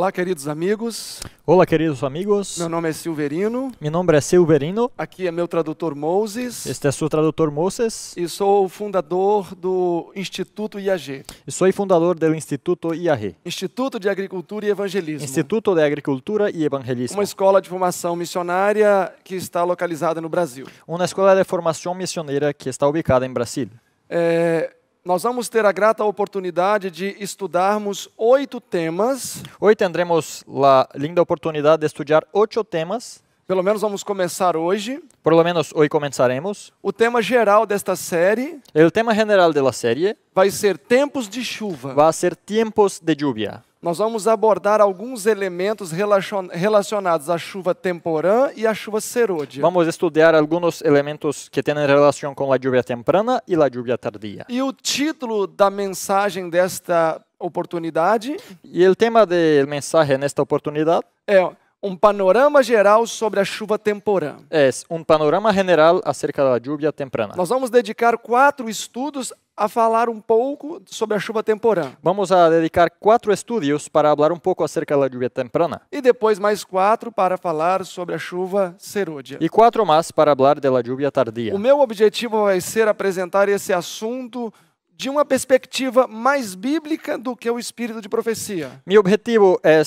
Olá, queridos amigos. Olá, queridos amigos. Meu nome é Silverino. Meu nome é Silverino. Aqui é meu tradutor Moses. Este é seu tradutor Moses. E sou o fundador do Instituto IAG. E sou fundador do Instituto IAG. Instituto de Agricultura e Evangelismo. Instituto de Agricultura e Evangelismo. Uma escola de formação missionária que está localizada no Brasil. Uma escola de formação missionária que está ubicada em Brasil. É, nós vamos ter a grata oportunidade de estudarmos oito temas. Hoy teremos la linda oportunidade de estudar oito temas. Pelo menos vamos começar hoje. Pelo menos hoje começaremos. O tema geral desta série. O tema general de série. Vai ser tempos de chuva. Vai ser tempos de chuva nós vamos abordar alguns elementos relacionados à chuva temporã e à chuva serôdia. Vamos estudar alguns elementos que têm relação com a chuva temprana e a chuva tardia. E o título da mensagem desta oportunidade? E o tema da mensagem nesta oportunidade? É um panorama geral sobre a chuva temporã. É, um panorama geral acerca da chuva temprana. Nós vamos dedicar quatro estudos a falar um pouco sobre a chuva temporã. Vamos a dedicar quatro estudos para falar um pouco acerca da chuva temprana. E depois mais quatro para falar sobre a chuva cerúdia. E quatro mais para falar da chuva tardia. O meu objetivo vai ser apresentar esse assunto de uma perspectiva mais bíblica do que o espírito de profecia. Meu objetivo é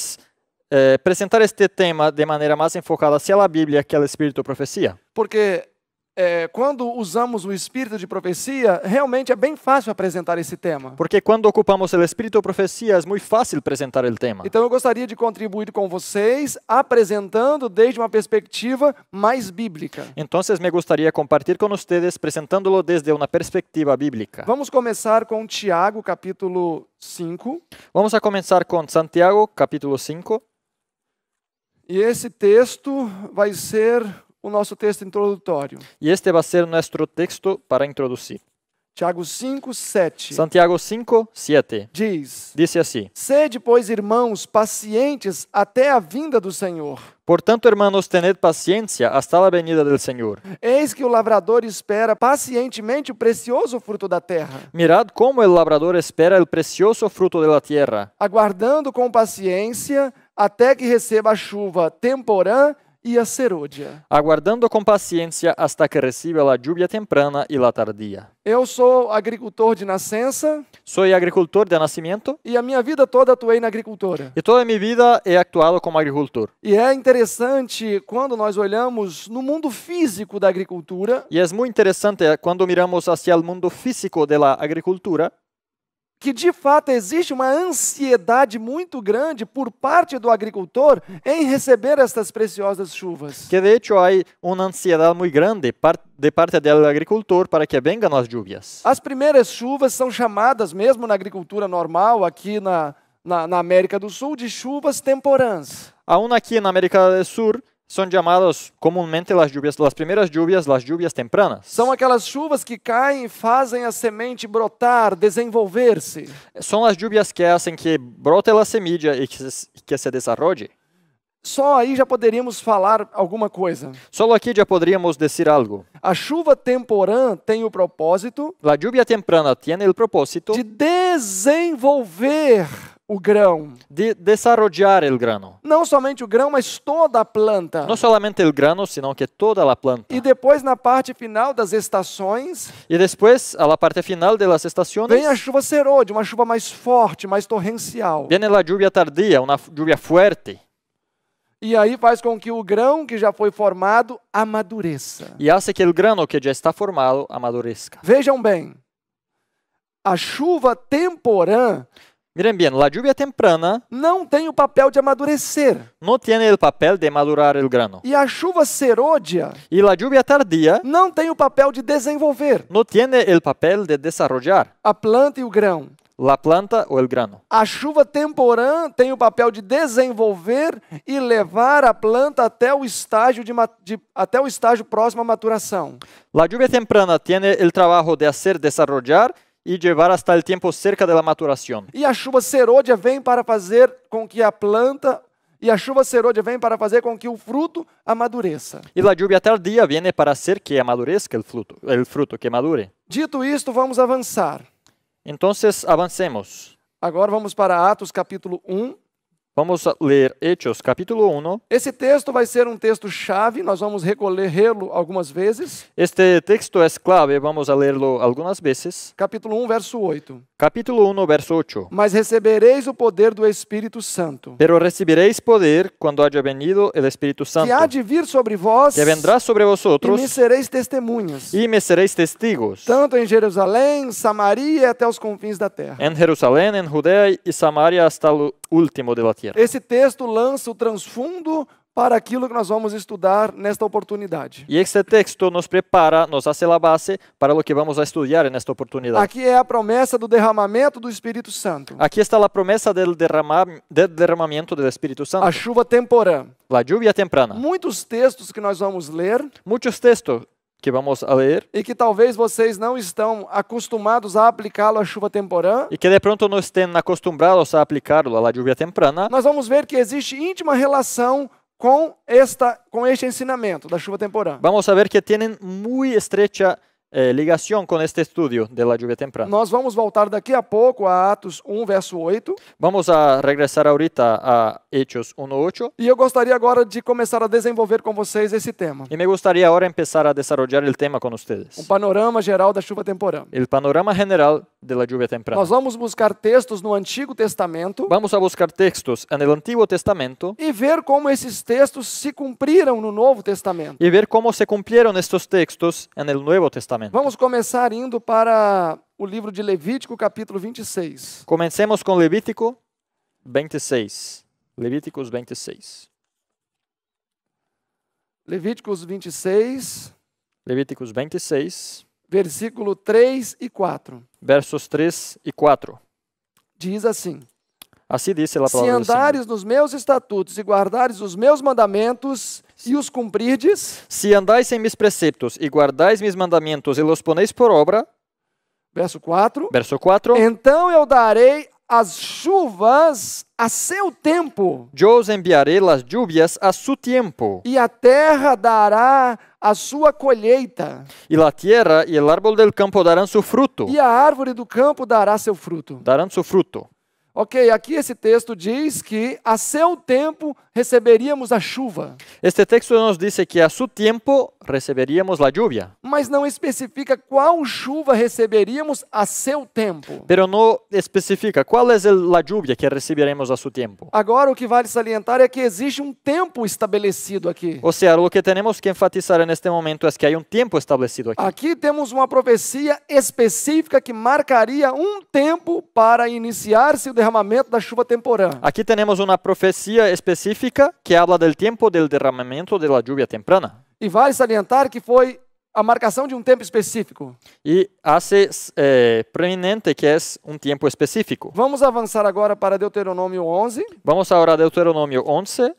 eh, apresentar este tema de maneira mais enfocada se a Bíblia que o espírito de profecia. Porque é, quando usamos o espírito de profecia, realmente é bem fácil apresentar esse tema. Porque quando ocupamos o espírito de profecia, é muito fácil apresentar o tema. Então eu gostaria de contribuir com vocês, apresentando desde uma perspectiva mais bíblica. Então me gostaria de compartilhar com vocês, apresentando-lo desde uma perspectiva bíblica. Vamos começar com Tiago, capítulo 5. Vamos a começar com Santiago, capítulo 5. E esse texto vai ser o nosso texto introdutório. E este vai ser nosso texto para introduzir. Tiago 5, 7. Santiago 5, 7. Diz: Disse assim: Sede, pois, irmãos, pacientes até a vinda do Senhor. Portanto, irmãos, tened paciência hasta a venida do Senhor. Eis que o lavrador espera pacientemente o precioso fruto da terra. Mirad como o lavrador espera o precioso fruto da terra, aguardando com paciência até que receba a chuva temporã e a serôdia. Aguardando com paciência hasta que reciba a lluvia temprana e la tardia. Eu sou agricultor de nascença. Sou agricultor de nascimento. E a minha vida toda atuei na agricultura. E toda a minha vida é atuado como agricultor. E é interessante quando nós olhamos no mundo físico da agricultura. E é muito interessante quando miramos hacia o mundo físico da agricultura que de fato existe uma ansiedade muito grande por parte do agricultor em receber estas preciosas chuvas. Que de hecho há uma ansiedade muito grande de parte do agricultor para que venham as chuvas. As primeiras chuvas são chamadas mesmo na agricultura normal aqui na, na, na América do Sul de chuvas temporãs. Aún aqui na América do Sul são chamadas comumente as lluvias, as primeiras lluvias, as lluvias tempranas. São aquelas chuvas que caem e fazem a semente brotar, desenvolver-se. São as lluvias que fazem que brote a semente e que se, que se desarrolle. Só aí já poderíamos falar alguma coisa. Só aqui já poderíamos dizer algo. A chuva temporã tem o propósito. La lluvia temprana tiene el propósito de desenvolver o grão. De desarrollar el grano. Não somente o grão, mas toda a planta. Não somente el grano, senão que toda a planta. E depois na parte final das estações. E depois a la parte final de las estaciones. Vem a chuva serode, uma chuva mais forte, mais torrencial. Vem a lluvia tardia, uma lluvia forte. E aí faz com que o grão que já foi formado amadureça. E hace que o grano que já está formado amadureça. Vejam bem. A chuva temporã Miren bien, la lluvia temprana não tem o papel de amadurecer. Não tem o papel de madurar o grano. E a chuva serôdia e la lluvia tardia? não tem o papel de desenvolver. Não tem o papel de desarrollar. A planta e o grão. La planta ou el grano. A chuva temporã tem o papel de desenvolver e levar a planta até o estágio de, de até o estágio próximo à maturação. La lluvia temprana tiene el trabajo de hacer desarrollar e levar hasta el tempo cerca de maturação. E a chuva serôdia vem para fazer com que a planta e a chuva serôdia vem para fazer com que o fruto amadureça. E a lluvia tardia vem para fazer que amadureça o fruto, o fruto que madure. Dito isto, vamos avançar. Então, avancemos. Agora vamos para Atos capítulo 1. Vamos ler Hechos capítulo 1. Esse texto vai ser um texto chave, nós vamos recolhê-lo algumas vezes. Este texto é clave, vamos lê-lo algumas vezes. Capítulo 1, verso 8. Capítulo 1, verso 8. Mas recebereis o poder do Espírito Santo. Pero recebereis poder quando haja venido o Espírito Santo. Que há de vir sobre vós. Que vendrá sobre vosotros. E me sereis testemunhas. E me sereis testigos. Tanto em Jerusalém, Samaria até os confins da terra. Em Jerusalém, em Judeia e Samaria hasta último debater. Esse texto lança o transfundo para aquilo que nós vamos estudar nesta oportunidade. E esse texto nos prepara, nos hace a base para o que vamos estudar nesta oportunidade. Aqui é a promessa do derramamento do Espírito Santo. Aqui está a promessa do derramar, del derramamento do Espírito Santo. A chuva temporã. La lluvia temprana. Muitos textos que nós vamos ler. Muitos textos que vamos a ler e que talvez vocês não estão acostumados a aplicá-lo à chuva temporã e que de pronto não estejam acostumados a aplicá-lo à chuva temprana, nós vamos ver que existe íntima relação com esta com este ensinamento da chuva temporã. Vamos ver que tem muito estreita relação eh, ligação com este estudo da chuva lluvia temprana. Nós vamos voltar daqui a pouco a Atos 1, verso 8. Vamos a regressar ahorita a Hechos 1, 8. E eu gostaria agora de começar a desenvolver com vocês esse tema. E me gostaria agora de começar a desenvolver o tema com vocês. Um panorama geral da chuva temporã. O panorama geral da chuva lluvia temprana. Nós vamos buscar textos no Antigo Testamento. Vamos a buscar textos no Antigo Testamento. E ver como esses textos se cumpriram no Novo Testamento. E ver como se cumpriram estes textos no Novo Testamento. Testamento. Vamos começar indo para o livro de Levítico, capítulo 26. Comencemos com Levítico 26. Levíticos 26. Levíticos 26. Levíticos 26. Versículo 3 e 4. Versos 3 e 4. Diz assim: Assim disse a palavra Se andares nos meus estatutos e guardares os meus mandamentos e os cumprirdes. Se andais em meus preceptos e guardais meus mandamentos e os poneis por obra. Verso 4. Verso 4. Então eu darei as chuvas a seu tempo. Eu os enviarei as chuvas a seu tempo. E a terra dará a sua colheita. E a terra e o árvore do campo darão seu fruto. E a árvore do campo dará seu fruto. Darão seu fruto. Ok, aqui esse texto diz que a seu tempo receberíamos a chuva. Este texto nos diz que a seu tempo receberíamos a chuva. Mas não especifica qual chuva receberíamos a seu tempo. Pero não especifica qual é a chuva que receberemos a seu tempo. Agora o que vale salientar é que existe um tempo estabelecido aqui. Ou seja, o que temos que enfatizar neste momento é que há um tempo estabelecido aqui. Aqui temos uma profecia específica que marcaria um tempo para iniciar-se o derramamento da chuva temporã. Aqui temos uma profecia específica que é habla del tempo del derramamento de la lluvia temprana. E vale salientar que foi a marcação de um tempo específico. E hace eh, preeminente que é um tempo específico. Vamos avançar agora para Deuteronômio 11. Vamos agora a Deuteronômio 11.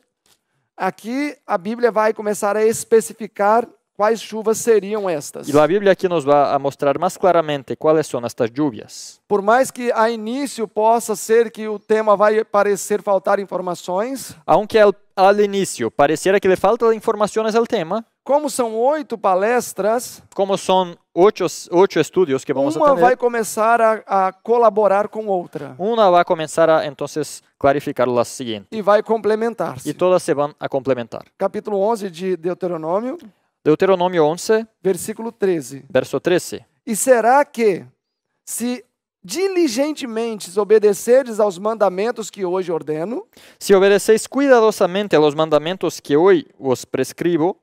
Aqui a Bíblia vai começar a especificar Quais chuvas seriam estas? E a Bíblia aqui nos vai a mostrar mais claramente quais são estas chuvas. Por mais que a início possa ser que o tema vai parecer faltar informações, aunque ao, ao início parecer que lhe falta informações ao tema, como são oito palestras, como são oito, oito estudos que vamos uma atender, vai começar a, a, colaborar com outra. Uma vai começar a, então, clarificar o seguinte. E vai complementar-se. E todas se vão a complementar. Capítulo 11 de Deuteronômio. Deuteronômio 11, versículo 13. Verso 13. E será que, se diligentemente obedecerdes aos mandamentos que hoje ordeno, se obedeceis cuidadosamente aos mandamentos que hoje vos prescribo,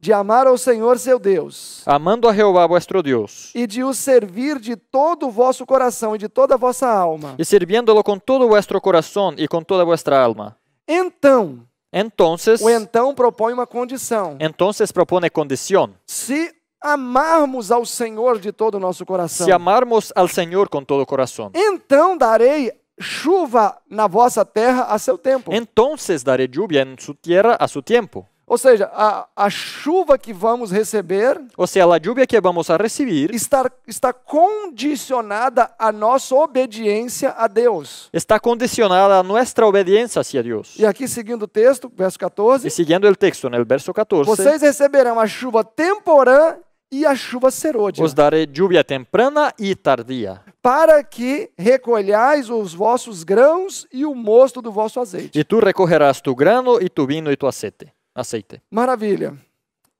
de amar ao Senhor seu Deus, amando a Jeová vuestro Deus, e de o servir de todo o vosso coração e de toda a vossa alma, e servindo-lo com todo o vuestro coração e com toda a vossa alma. Então, Entonces, o então propõe uma condição. Entonces propõe condição. Se amarmos ao Senhor de todo o nosso coração. Se amarmos ao Senhor com todo o coração. Então darei chuva na vossa terra a seu tempo. Entonces darei chuva em sua terra a seu tempo. Ou seja, a, a, chuva que vamos receber, ou seja, a chuva que vamos a receber, está, está condicionada à nossa obediência a Deus. Está condicionada a nossa obediência a Deus. E aqui seguindo o texto, verso 14. E seguindo o texto, no verso 14. Vocês receberão a chuva temporã e a chuva serôdia. Os darei chuva temprana e tardia. Para que recolhais os vossos grãos e o mosto do vosso azeite. E tu recorrerás tu grano e tu vinho e tu azeite aceite. Maravilha.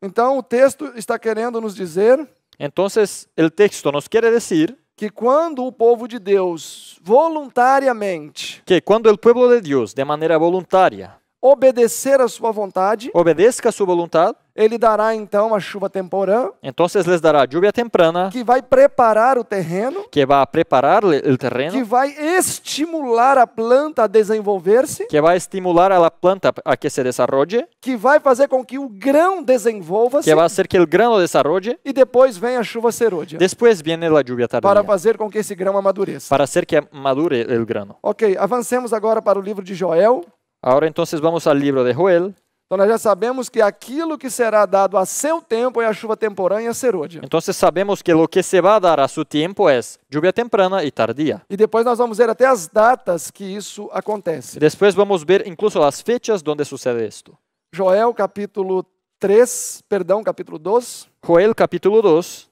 Então o texto está querendo nos dizer. Então, o texto nos quer dizer que quando o povo de Deus voluntariamente, que quando o povo de Deus de maneira voluntária obedecer a sua vontade, obedeça a sua vontade, ele dará então a chuva temporã. se les dará lluvia temprana. Que vai preparar o terreno. Que vai preparar o terreno. Que vai estimular a planta a desenvolver-se. Que vai estimular a planta a que se desarrolle. Que vai fazer com que o grão desenvolva-se. Que vai fazer que o grão desenvolva. E depois vem a chuva serôdia. Depois vem a lluvia tardia. Para fazer com que esse grão amadureça. Para ser que madure o grão. Ok, avancemos agora para o livro de Joel. Agora então vamos ao livro de Joel. Então nós já sabemos que aquilo que será dado a seu tempo é a chuva temporânea serôdia. Então sabemos que o que se vai dar a seu tempo é chuva temprana e tardia. E depois nós vamos ver até as datas que isso acontece. Depois vamos ver incluso as fechas onde sucede isto. Joel capítulo 3, perdão, capítulo 2. Joel capítulo 2.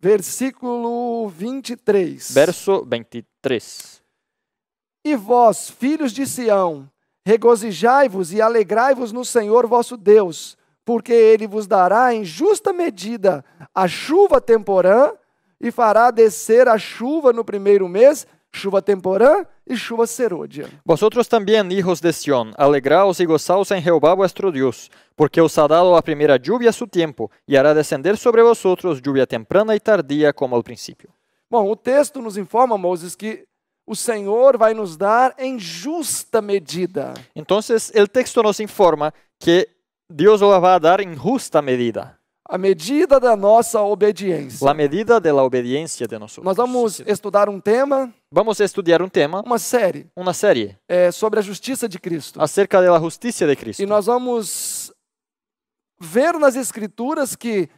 Versículo 23. Verso 23. E vós, filhos de Sião, Regozijai-vos e alegrai-vos no Senhor vosso Deus, porque ele vos dará em justa medida a chuva temporã e fará descer a chuva no primeiro mês, chuva temporã e chuva serôdia. Vosotros também, hijos de Sião, alegraos e gozaos em Jeová vuestro Deus, porque os ha dado a primeira lluvia a su tempo, e hará descender sobre vosotros lluvia temprana e tardia, como ao princípio. Bom, o texto nos informa, Moses, que o Senhor vai nos dar em justa medida. Então, o texto nos informa que Deus o vai dar em justa medida. A medida da nossa obediência. A medida de obediência de nós. Nós vamos estudar um tema. Vamos estudar um tema. Uma série. Uma série. É, sobre a justiça de Cristo. Acerca da justiça de Cristo. E nós vamos ver nas escrituras que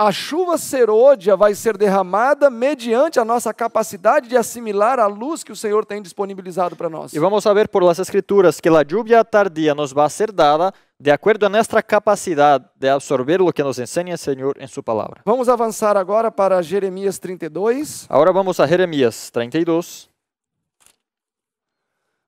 a chuva serôdia vai ser derramada mediante a nossa capacidade de assimilar a luz que o Senhor tem disponibilizado para nós. E vamos saber por las escrituras que a lluvia tardia nos vai ser dada de acordo a nossa capacidade de absorver o que nos enseña o Senhor em sua palavra. Vamos avançar agora para Jeremias 32. Agora vamos a Jeremias 32.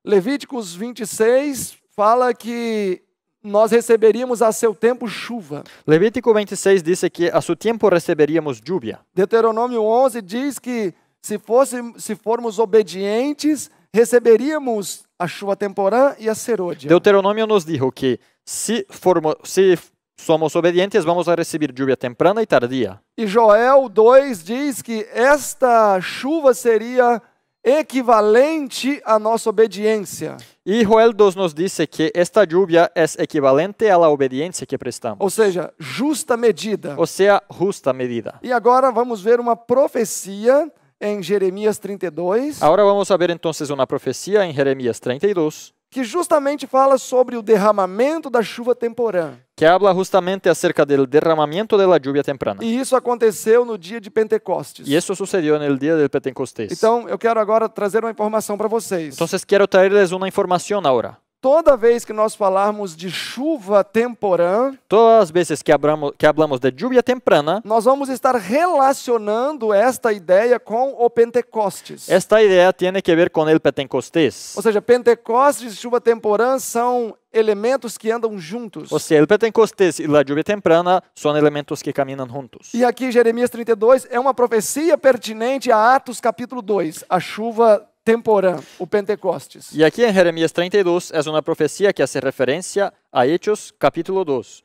Levíticos 26 fala que nós receberíamos a seu tempo chuva. Levítico 26 diz que a seu tempo receberíamos lluvia. Deuteronômio 11 diz que se, fosse, se formos obedientes, receberíamos a chuva temporã e a serôdia. Deuteronômio nos dijo que se, formos, se somos obedientes, vamos a receber lluvia temprana e tardia. E Joel 2 diz que esta chuva seria equivalente à nossa obediência. E Joel 2 nos dice que esta lluvia es equivalente à obediência que prestamos. Ou seja, justa medida. Ou seja, justa medida. E agora vamos ver uma profecia em Jeremias 32. Agora vamos ver então uma profecia em Jeremias 32 que justamente fala sobre o derramamento da chuva temporã. Que habla justamente acerca do derramamento da chuva temprana. E isso aconteceu no dia de Pentecostes. E isso sucedeu no dia de Pentecostes. Então, eu quero agora trazer uma informação para vocês. Então, quero trazer-lhes uma informação agora toda vez que nós falarmos de chuva temporã, todas as vezes que abramos que hablamos de lluvia temprana, nós vamos estar relacionando esta ideia com o Pentecostes. Esta ideia tem a ver com o Pentecostes. Ou seja, Pentecostes e chuva temporã são elementos que andam juntos. Ou seja, o Pentecostes e a lluvia temprana são elementos que caminham juntos. E aqui Jeremias 32 é uma profecia pertinente a Atos capítulo 2, a chuva temporã, o Pentecostes. E aqui em Jeremias 32 é uma profecia que faz referência a Hechos capítulo 2,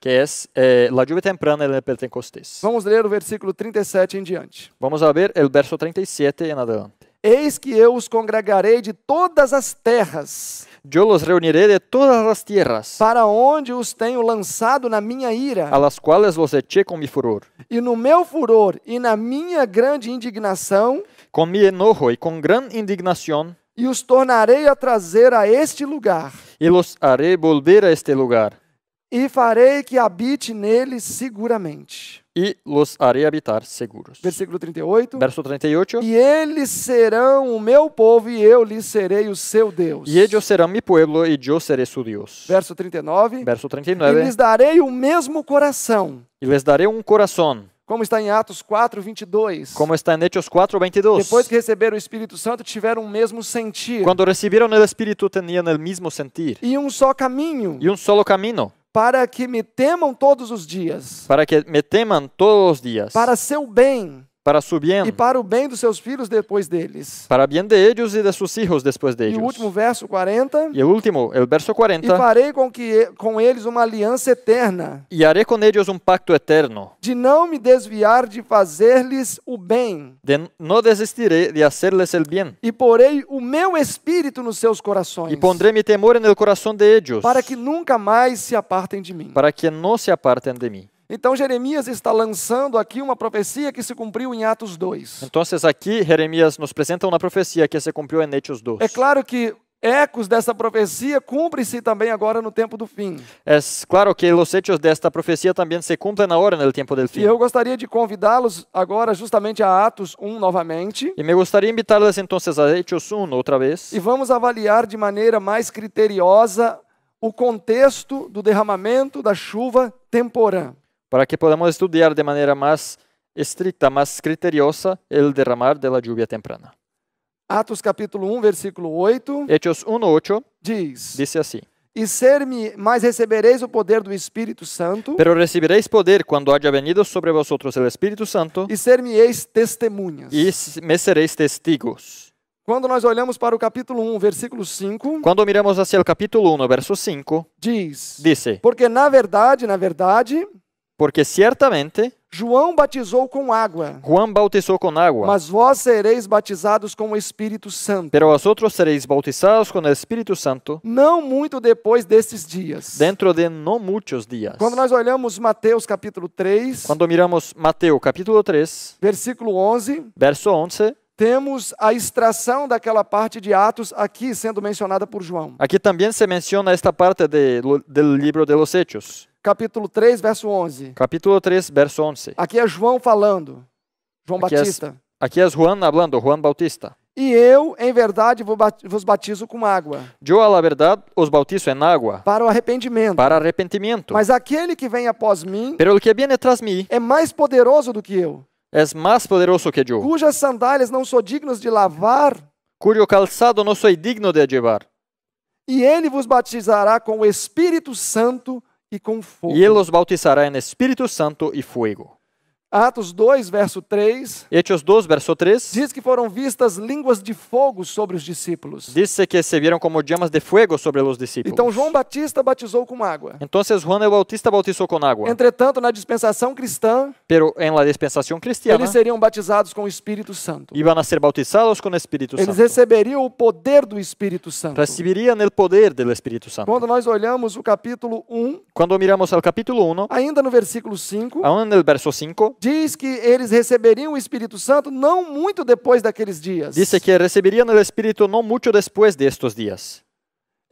que é eh, la lluvia temprana del Pentecostes. Vamos ler o versículo 37 em diante. Vamos a ver o verso 37 em adelante. Eis que eu os congregarei de todas as terras. Yo los reuniré de todas las tierras. Para onde os tenho lançado na minha ira. A las cuales los eché con mi furor. E no meu furor e na minha grande indignação. Com mi enojo e com grande indignação. E os tornarei a trazer a este lugar. E los haré volver a este lugar. E farei que habite nele seguramente e los haré habitar seguros. Versículo 38. Verso 38. E eles serão o meu povo e eu lhes serei o seu Deus. E eles serão meu povo e eu serei seu Deus. Verso 39. Verso 39. E lhes darei o mesmo coração. E lhes darei um coração. Como está em Atos 4, 22. Como está em Hechos 4, 22. Depois que receberam o Espírito Santo, tiveram o mesmo sentir. Quando receberam o Espírito, tinham o mesmo sentir. E um só caminho. E um solo caminho para que me temam todos os dias. Para que me temam todos os dias. Para seu bem. Para su bien. E para o bem dos seus filhos depois deles. Para bien de ellos e de seus filhos depois deles. E o último verso 40. E o último, o verso 40. E farei com que com eles uma aliança eterna. E farei com eles um pacto eterno. De não me desviar de fazer-lhes o bem. De não desistirei de hacerles el bem E porei o meu espírito nos seus corações. E pondré mi temor no coração de ellos. Para que nunca mais se apartem de mim. Para que não se apartem de mim. Então Jeremias está lançando aqui uma profecia que se cumpriu em Atos 2. Então aqui Jeremias nos apresenta uma profecia que se cumpriu em Atos 2. É claro que ecos dessa profecia cumpre-se também agora no tempo do fim. É claro que os desta profecia também se cumprem hora, no tempo do fim. E eu gostaria de convidá-los agora justamente a Atos 1 novamente. E me gostaria de invitá-los então a Hechos 1 outra vez. E vamos avaliar de maneira mais criteriosa o contexto do derramamento da chuva temporã para que podamos estudiar de maneira mais estricta, mais criteriosa, el derramar de la lluvia temprana. Atos capítulo 1, versículo 8. Hechos 1, 8. Diz. Disse assim. E ser-me, mas recebereis o poder do Espírito Santo. Pero recebereis poder quando haja venido sobre vosotros o Espírito Santo. E ser-me-eis testemunhas. E me sereis testigos. Quando nós olhamos para o capítulo 1, versículo 5. Quando miramos hacia o capítulo 1, verso 5. Diz. Dice. Porque na verdade, na verdade. Porque certamente João batizou com água. Juan bautizou com água. Mas vós sereis batizados com o Espírito Santo. Pero vosotros sereis bautizados com o Espírito Santo. Não muito depois desses dias. Dentro de não muitos dias. Quando nós olhamos Mateus capítulo 3. Quando miramos Mateus capítulo 3. Versículo 11. Verso 11 temos a extração daquela parte de Atos aqui sendo mencionada por João. Aqui também se menciona esta parte do livro de los Hechos capítulo 3, verso 11. Capítulo 3, verso 11. Aqui é João falando. João aqui é Batista. É, aqui é Juan falando, Juan Bautista. E eu, em verdade, vos batizo com água. Eu, a verdade, os batizo em água. Para o arrependimento. Para arrependimento. Mas aquele que vem após mim. Pero el que viene tras mim. É mais poderoso do que eu. É mais poderoso que eu. Cujas sandálias não sou dignos de lavar. Cujo calçado não sou digno de llevar. E ele vos batizará com o Espírito Santo e com fogo e él los bautizará em Espírito Santo e fogo Atos 2, verso 3. Hechos 2, verso 3. Diz que foram vistas línguas de fogo sobre os discípulos. Disse que se viram como chamas de fogo sobre os discípulos. Então João Batista batizou com água. Então Juan Batista batizou com água. Entretanto, na dispensação cristã, pero en la dispensación cristiana, eles seriam batizados com o Espírito Santo. Iban a ser bautizados com o Espírito Santo. Eles receberiam o poder do Espírito Santo. Receberiam o poder do Espírito Santo. Quando nós olhamos o capítulo 1, quando miramos ao capítulo 1, ainda no versículo 5, ainda no verso 5, diz que eles receberiam o Espírito Santo não muito depois daqueles dias. Diz que receberiam o Espírito não muito depois destes dias.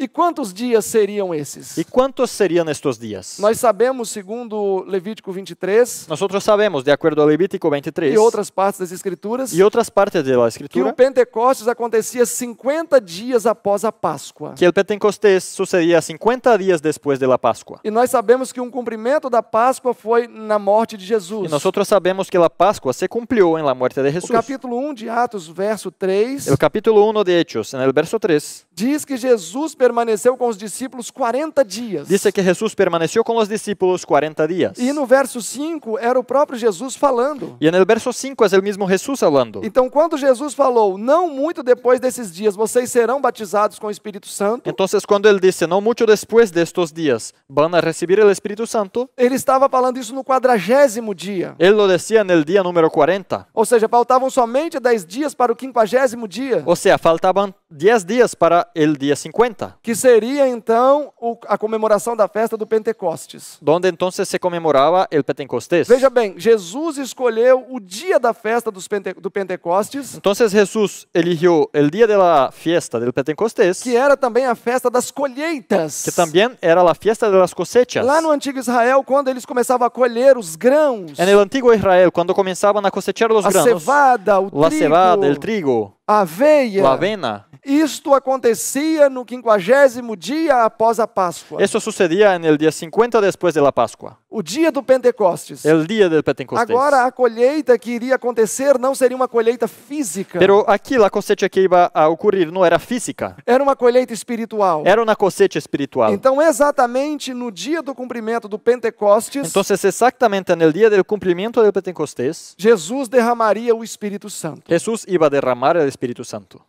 E quantos dias seriam esses? E quantos seriam estes dias? Nós sabemos, segundo Levítico 23. Nós outros sabemos, de acordo com Levítico 23. E outras partes das Escrituras. E outras partes da Escritura. Que o Pentecostes acontecia 50 dias após a Páscoa. Que o Pentecostes sucedia 50 dias depois da Páscoa. E nós sabemos que um cumprimento da Páscoa foi na morte de Jesus. E nós sabemos que a Páscoa se cumpriu em la morte de Jesus. O capítulo 1 de Atos, verso 3. O capítulo 1 de Hechos, no verso 3. Diz que Jesus permaneceu com os discípulos 40 dias. Disse que Jesus permaneceu com os discípulos 40 dias. E no verso 5 era o próprio Jesus falando. E no verso 5 é o mesmo Jesus falando. Então quando Jesus falou, não muito depois desses dias vocês serão batizados com o Espírito Santo. Então quando ele disse, não muito depois destes dias vão receber o Espírito Santo. Ele estava falando isso no quadragésimo dia. Ele lo decía no dia número 40. Ou seja, faltavam somente 10 dias para o quinquagésimo dia. Ou seja, faltavam 10 dias para o dia 50 que seria então a comemoração da festa do Pentecostes. Donde então se comemorava o Pentecostes. Veja bem, Jesus escolheu o dia da festa Pente do Pentecostes. Então Jesus eligiu o dia da festa do Pentecostes, que era também a festa das colheitas. Que também era a festa das cosechas. Lá no antigo Israel, quando eles começavam a colher os grãos. É no antigo Israel, quando começavam a cosechar os grãos. A cevada, o trigo. cevada, trigo aveia. avena. Isto acontecia no quinquagésimo dia após a Páscoa isso sucedia no dia día 50 da de Páscoa o dia do Pentecostes. É o dia do Pentecostes. Agora a colheita que iria acontecer não seria uma colheita física. Pero aqui a cosecha que iba a ocorrer não era física. Era uma colheita espiritual. Era uma cosecha espiritual. Então exatamente no dia do cumprimento do Pentecostes. Então exatamente no dia do cumprimento do Pentecostes. Jesus derramaria o Espírito Santo. Jesus iba a derramar o Espírito Santo.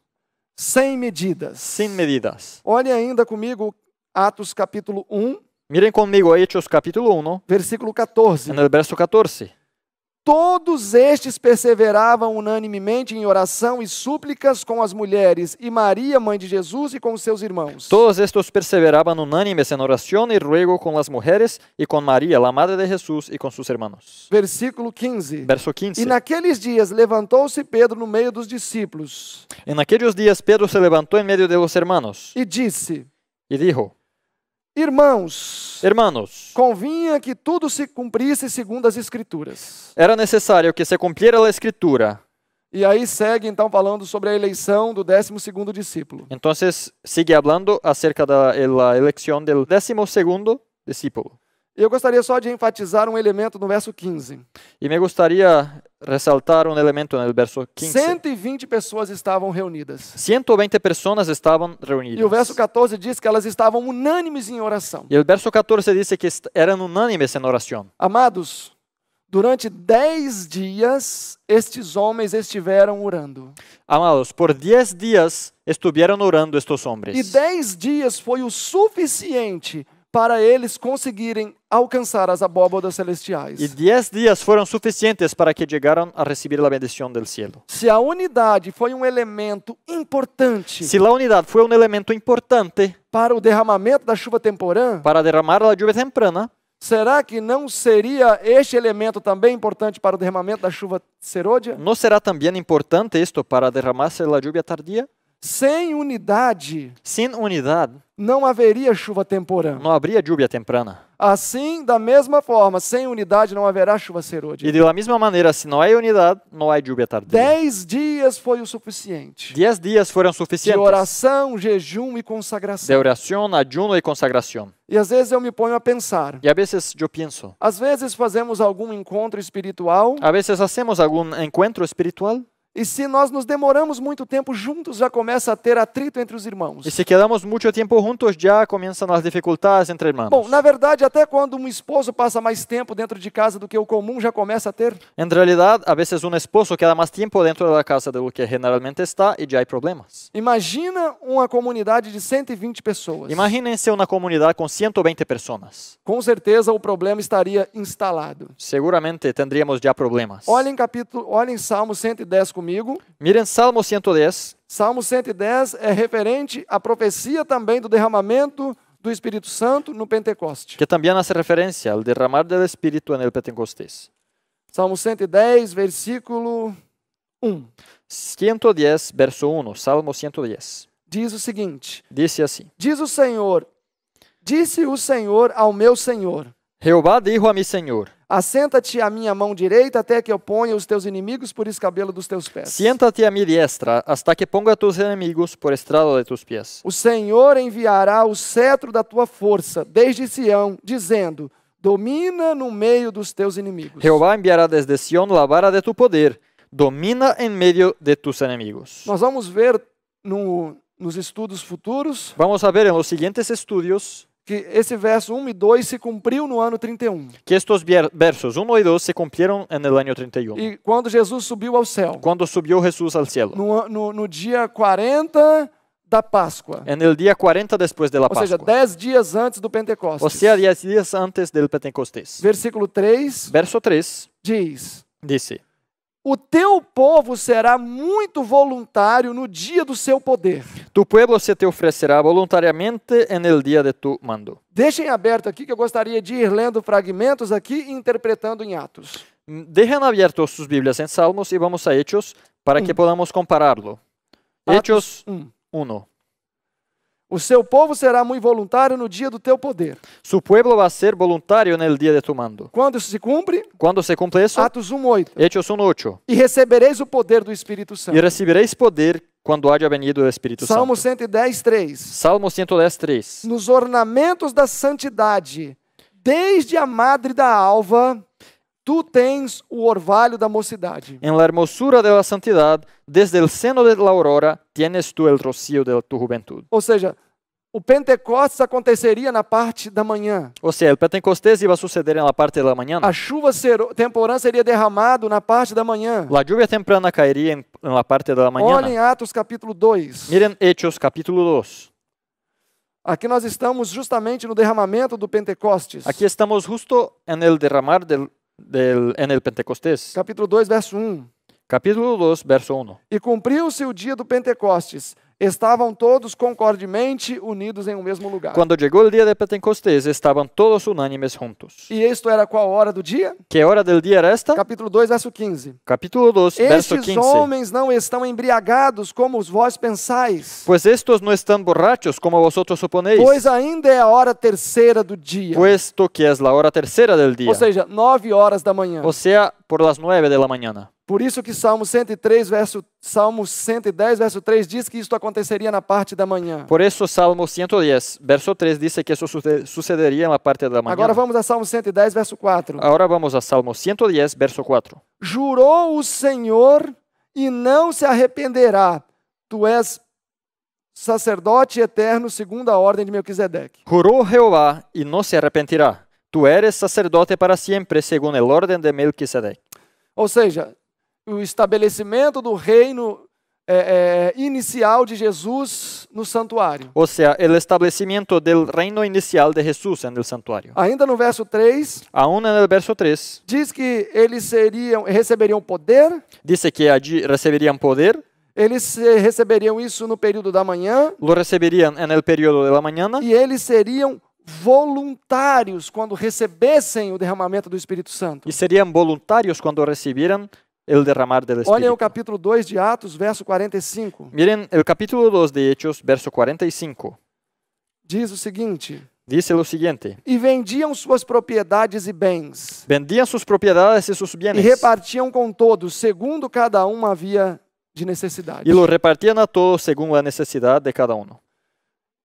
Sem medidas. Sem medidas. Olhe ainda comigo Atos capítulo 1. Mirem comigo Hechos capítulo 1, versículo 14. No verso 14. Todos estes perseveravam unanimemente em oração e súplicas com as mulheres e Maria, mãe de Jesus, e com seus irmãos. Todos estes perseveravam unânimes em oração e ruego com as mulheres e com Maria, a madre de Jesus, e com seus irmãos. Versículo 15. Verso 15. E naqueles dias levantou-se Pedro no meio dos discípulos. E naqueles dias Pedro se levantou em meio de los hermanos. E disse. E dijo. Irmãos, irmãos, convinha que tudo se cumprisse segundo as Escrituras. Era necessário que se cumprisse a Escritura. E aí segue então falando sobre a eleição do 12 segundo discípulo. Então, sigue falando acerca da eleição do 12 segundo discípulo. Eu gostaria só de enfatizar um elemento no verso 15. E me gostaria ressaltar um elemento no verso 15. 120 pessoas estavam reunidas. 120 pessoas estavam reunidas. E o verso 14 diz que elas estavam unânimes em oração. E o verso 14 diz que eram unânimes em oração. Amados, durante 10 dias estes homens estiveram orando. Amados, por 10 dias estiveram orando estes homens. E 10 dias foi o suficiente para eles conseguirem alcançar as abóbodas celestiais. E dez dias foram suficientes para que chegaram a receber a bendição do cielo. Se a unidade foi um elemento importante. Se a unidade foi um elemento importante para o derramamento da chuva temporã. Para derramar a chuva temprana. Será que não seria este elemento também importante para o derramamento da chuva serôdia? Não será também importante isto para derramar-se a chuva tardia? Sem unidade. Sin unidade. Não haveria chuva temporã. Não haveria lluvia temprana. Assim, da mesma forma, sem unidade não haverá chuva serôdia. E da mesma maneira, se não há unidade, não há lluvia tardia. Dez dias foi o suficiente. Dez dias foram suficientes. De oração, jejum e consagração. De oração, ayuno e consagração. E às vezes eu me ponho a pensar. E às vezes eu penso. Às vezes fazemos algum encontro espiritual. Às vezes fazemos algum encontro espiritual. E se nós nos demoramos muito tempo juntos, já começa a ter atrito entre os irmãos. E se quedamos muito tempo juntos, já começam as dificuldades entre irmãos. Bom, na verdade, até quando um esposo passa mais tempo dentro de casa do que o comum, já começa a ter. Em realidade, às vezes um esposo queda mais tempo dentro da casa do que generalmente está e já há problemas. Imagina uma comunidade de 120 pessoas. Imaginem-se uma comunidade com 120 pessoas. Com certeza o problema estaria instalado. Seguramente teríamos já problemas. Olhem capítulo, olhem Salmo 110 comigo. Miren Salmo 110. Salmo 110 é referente à profecia também do derramamento do Espírito Santo no Pentecoste. Que também faz referência ao derramar do Espírito no Pentecostes. Salmo 110, versículo 1. 110, verso 1, Salmo 110. Diz o seguinte: Disse assim: Diz o Senhor, disse o Senhor ao meu Senhor. Jeová dijo mi Senhor. Assenta-te à minha mão direita até que eu ponha os teus inimigos por escabelo dos teus pés. senta te à minha diestra hasta que ponga tus inimigos por estrado de tus pés. O Senhor enviará o cetro da tua força desde Sião, dizendo: Domina no meio dos teus inimigos. Jeová enviará desde Sião a vara de tu poder. Domina em meio de tus inimigos. Nós vamos ver no, nos estudos futuros. Vamos a ver em seguintes estudos que esse verso 1 e 2 se cumpriu no ano 31. Que estes versos 1 e 2 se cumpriram no ano 31. E quando Jesus subiu ao céu. Quando subiu Jesus ao céu. No, no, no, dia 40 da Páscoa. En dia 40 depois da Páscoa. Ou seja, 10 dias antes do Pentecostes. Ou seja, 10 dias antes do Pentecostes. Versículo 3. Verso 3. Diz. Disse. O teu povo será muito voluntário no dia do seu poder. Tu povo se te oferecerá voluntariamente en el dia de tu mando. Deixem aberto aqui que eu gostaria de ir lendo fragmentos aqui interpretando em Atos. Deixem abertos suas Bíblias, em Salmos e vamos a Hechos para que podamos compará-lo. Hechos 1. O seu povo será muito voluntário no dia do teu poder. Su pueblo va a ser voluntario en dia de tu mando. Quando isso se cumpre? Quando se cumpre isso? Atos 1:8. Hechos 1:8. E recebereis o poder do Espírito Santo. E recebereis poder quando haja venido o Espírito Salmo Santo. 110, 3. Salmo 110, 3. Nos ornamentos da santidade, desde a madre da alva tu tens o orvalho da mocidade. em la hermosura de la santidad, desde el seno de la aurora, tienes tú el rocío de tu juventud. Ou seja, o Pentecostes aconteceria na parte da manhã. Ou seja, o Pentecostes ia suceder na parte da manhã. A chuva temporã seria derramado na parte da manhã. La lluvia temprana cairia na parte da manhã. Olhem Atos capítulo 2. Miren Hechos capítulo 2. Aqui nós estamos justamente no derramamento do Pentecostes. Aqui estamos justo en el derramar del del, en el Pentecostés. Capítulo 2, verso 1. Capítulo 2, verso 1. E cumpriu-se o dia do Pentecostes, estavam todos concordemente unidos em um mesmo lugar. Quando chegou o dia de Pentecostes, estavam todos unânimes juntos. E isto era qual hora do dia? Que hora do dia era esta? Capítulo 2, verso 15. Capítulo 2, verso 15. Estes homens não estão embriagados como vós pensais. Pois estes não estão borrachos como vosotros suponeis. Pois ainda é a hora terceira do dia. Puesto que é a hora terceira do dia. Ou seja, nove horas da manhã. Ou seja, por las nove da manhã. Por isso que Salmo 103, verso, Salmo 110, verso 3 diz que isto aconteceria na parte da manhã. Por isso Salmo 110, verso 3 diz que isso sucederia na parte da manhã. Agora vamos a Salmo 110, verso 4. Agora vamos a Salmo 110, verso 4. Jurou o Senhor e não se arrependerá. Tu és sacerdote eterno segundo a ordem de Melquisedeque. Jurou Jeová e não se arrependerá. Tu eres sacerdote para sempre segundo a ordem de Melquisedeque. Ou seja, o estabelecimento do reino é, é, inicial de Jesus no santuário. Ou seja, o estabelecimento do reino inicial de Jesus no santuário. Ainda no verso 3. Aún no verso 3. Diz que eles seriam, receberiam poder. Diz que receberiam poder. Eles eh, receberiam isso no período da manhã. Lo receberiam no período da manhã. E eles seriam voluntários quando recebessem o derramamento do Espírito Santo. E seriam voluntários quando receberam el derramar del Espíritu. Olhem o capítulo 2 de Atos, verso 45. Miren el capítulo 2 de Hechos, verso 45. Diz o seguinte: Dice o seguinte. E vendiam suas propriedades e bens. Vendiam suas propriedades e seus bens. E repartiam com todos, segundo cada um havia de necessidade. E lo repartiam a todos, segundo a necessidade de cada um.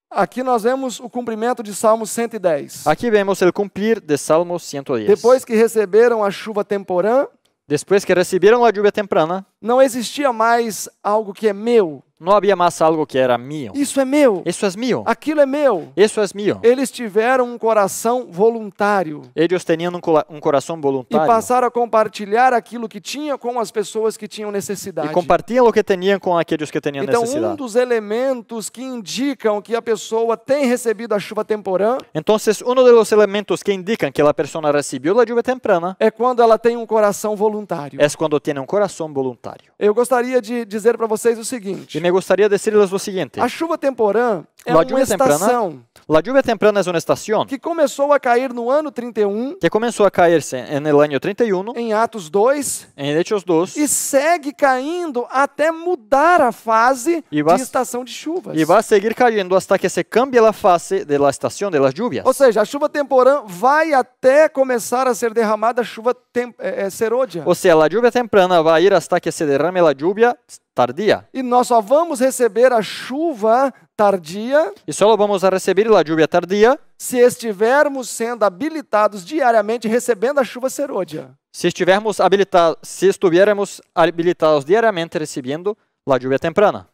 Aqui nós vemos o cumprimento de Salmo 110. Aqui vemos o cumprir de Salmo 110. Depois que receberam a chuva temporã, depois que receberam a ajuda temprana, não existia mais algo que é meu, não havia mais algo que era meu. Isso é meu. Isso é meu. Aquilo é meu. Isso é meu. Eles tiveram um coração voluntário. Eles tinham um, um coração voluntário. E passaram a compartilhar aquilo que tinha com as pessoas que tinham necessidade. E compartilham o que tinham com aqueles que tinham então, necessidade. Então, um dos elementos que indicam que a pessoa tem recebido a chuva temporã. Então, um dos elementos que indicam que a pessoa recebeu a chuva temprana é quando ela tem um coração voluntário. É quando tem um coração voluntário. Eu gostaria de dizer para vocês o seguinte me dizer decirles lo siguiente. A chuva temporã é la uma estação. La lluvia temprana es una estación. Que começou a cair no ano 31. Que começou a cair en el año 31. Em Atos 2. Em Hechos 2. E segue caindo até mudar a fase de va, estação de chuvas. E vai seguir caindo até que se cambie a fase da estação das chuvas. Ou seja, a chuva temporã vai até começar a ser derramada chuva tem, eh, serôdia. Ou seja, a lluvia temprana vai ir até que se derrame la lluvia tardia. E nós só vamos receber a chuva tardia. E só vamos a receber a chuva tardia. Se estivermos sendo habilitados diariamente recebendo a chuva serôdia. Se estivermos habilitados, se estivermos habilitados diariamente recebendo a chuva temprana.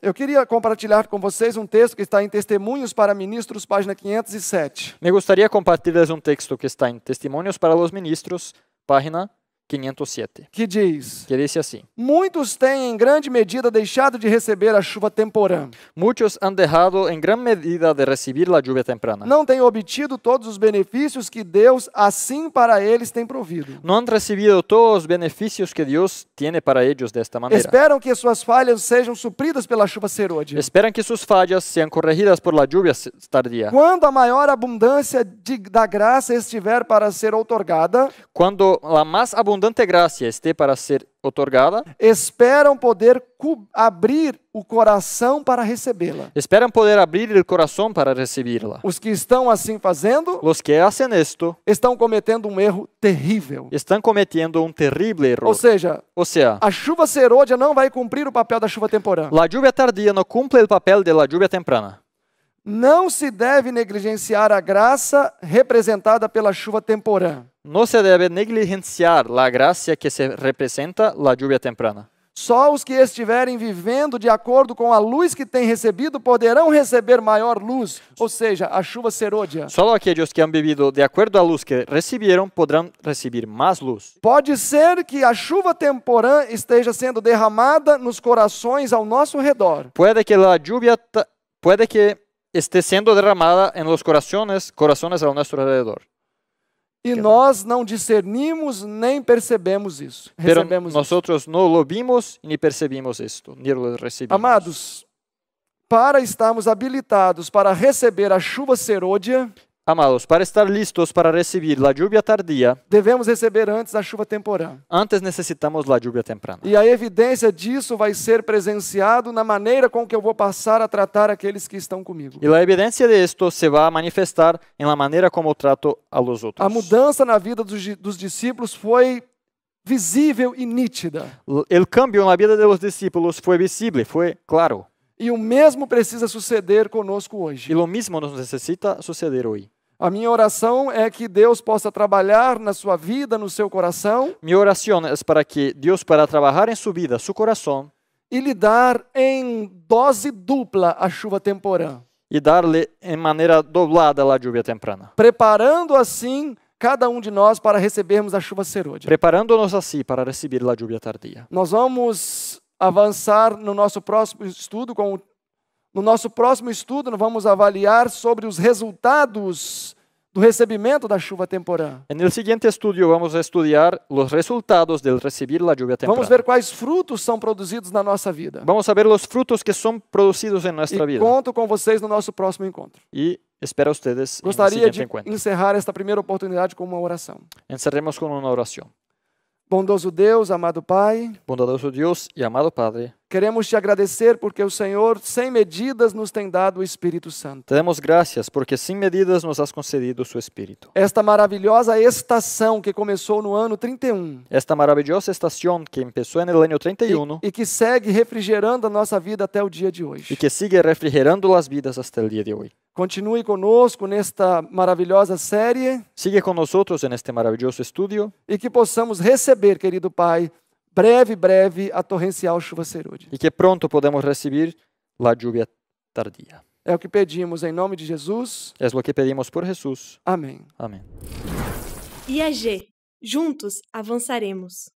Eu queria compartilhar com vocês um texto que está em Testemunhos para Ministros, página 507. Me gostaria de compartilhar um texto que está em Testemunhos para os Ministros, página 507. Que diz: Que diz assim: Muitos têm em grande medida deixado de receber a chuva temporã. Muitos han dejado em grande medida de receber a chuva temprana. Não têm obtido todos os benefícios que Deus assim para eles tem provido. Não han recebido todos os benefícios que Deus tem para eles desta maneira. Esperam que suas falhas sejam supridas pela chuva serôdia. Esperam que suas falhas sejam corrigidas por la chuva tardia. Quando a maior abundância de, da graça estiver para ser outorgada, quando a mais abundância abundante graça este para ser otorgada, esperam poder abrir o coração para recebê-la. Esperam poder abrir o coração para recebê-la. Os que estão assim fazendo, os que hacen esto, estão cometendo um erro terrível. Estão cometendo um terrível erro. Ou seja, ou seja, a chuva serôdia não vai cumprir o papel da chuva temporã. La lluvia tardía não cumpre o papel de la lluvia temprana. Não se deve negligenciar a graça representada pela chuva temporã. Não se deve negligenciar a graça que se representa la lluvia temprana. Só os que estiverem vivendo de acordo com a luz que têm recebido poderão receber maior luz, ou seja, a chuva serôdia. Só aqueles que han vivido de acordo à luz que receberam poderão receber mais luz. Pode ser que a chuva temporã esteja sendo derramada nos corações ao nosso redor. Pode que a lluvia pode que esté sendo derramada em los corazones, corazones ao nosso alrededor. E nós não discernimos nem percebemos isso. Recebemos nós outros não lo vimos nem percebimos isto, nem lo recebimos. Amados, para estarmos habilitados para receber a chuva serôdia, Amados, para estar listos para receber a lluvia tardia, devemos receber antes a chuva temporã. Antes necessitamos a lluvia temprana. E a evidência disso vai ser presenciado na maneira com que eu vou passar a tratar aqueles que estão comigo. E a evidência disso se vai manifestar em la maneira como eu trato a los outros. A mudança na vida dos, dos discípulos foi visível e nítida. O cambio na vida de los discípulos foi visível, foi claro. E o mesmo precisa suceder conosco hoje. E o mesmo nos necessita suceder hoje. A minha oração é que Deus possa trabalhar na sua vida, no seu coração. Minha oração é para que Deus para trabalhar em sua vida, seu coração. E lhe dar em dose dupla a chuva temporã. E dar-lhe em maneira doblada a chuva temprana. Preparando assim cada um de nós para recebermos a chuva serôdia. Preparando-nos assim para receber a chuva tardia. Nós vamos avançar no nosso próximo estudo com o no nosso próximo estudo, nós vamos avaliar sobre os resultados do recebimento da chuva temporã. No seguinte estudo, vamos estudar os los resultados del recibir a chuva temporana. Vamos ver quais frutos são produzidos na nossa vida. Vamos saber os frutos que são produzidos em nossa vida. conto com vocês no nosso próximo encontro. E espero a ustedes Gostaria de encontro. encerrar esta primeira oportunidade com uma oração. Encerremos com uma oração. Bondoso Deus, amado Pai. Bondoso Deus e amado Padre. Queremos te agradecer porque o Senhor, sem medidas, nos tem dado o Espírito Santo. Temos graças porque, sem medidas, nos has concedido o seu Espírito. Esta maravilhosa estação que começou no ano 31. Esta maravilhosa estação que começou no ano 31. E, e que segue refrigerando a nossa vida até o dia de hoje. E que segue refrigerando as vidas até o dia de hoje. Continue conosco nesta maravilhosa série. Siga conosco neste maravilhoso estúdio. E que possamos receber, querido Pai, breve, breve, a torrencial chuva cerúde. E que pronto podemos receber a chuva tardia. É o que pedimos em nome de Jesus. É o que pedimos por Jesus. Amém. Amém. IAG. Juntos avançaremos.